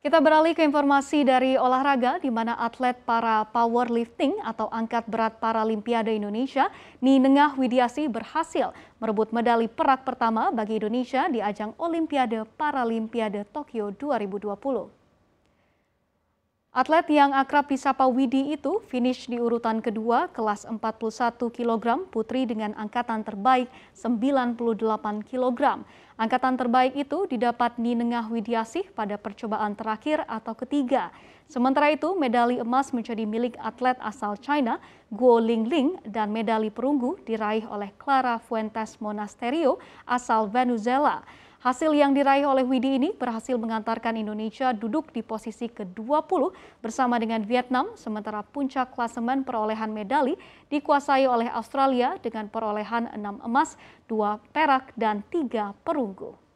Kita beralih ke informasi dari olahraga di mana atlet para powerlifting atau angkat berat Paralimpiade Indonesia, Ninengah Widiasi berhasil merebut medali perak pertama bagi Indonesia di ajang Olimpiade Paralimpiade Tokyo 2020. Atlet yang akrab disapa Widi itu finish di urutan kedua kelas 41 kg putri dengan angkatan terbaik 98 kg. Angkatan terbaik itu didapat Ninengah Widiasih pada percobaan terakhir atau ketiga. Sementara itu, medali emas menjadi milik atlet asal China, Guo Lingling, dan medali perunggu diraih oleh Clara Fuentes Monasterio asal Venezuela. Hasil yang diraih oleh Widi ini berhasil mengantarkan Indonesia duduk di posisi ke-20 bersama dengan Vietnam, sementara puncak klasemen perolehan medali dikuasai oleh Australia dengan perolehan 6 emas, 2 perak, dan 3 perunggu.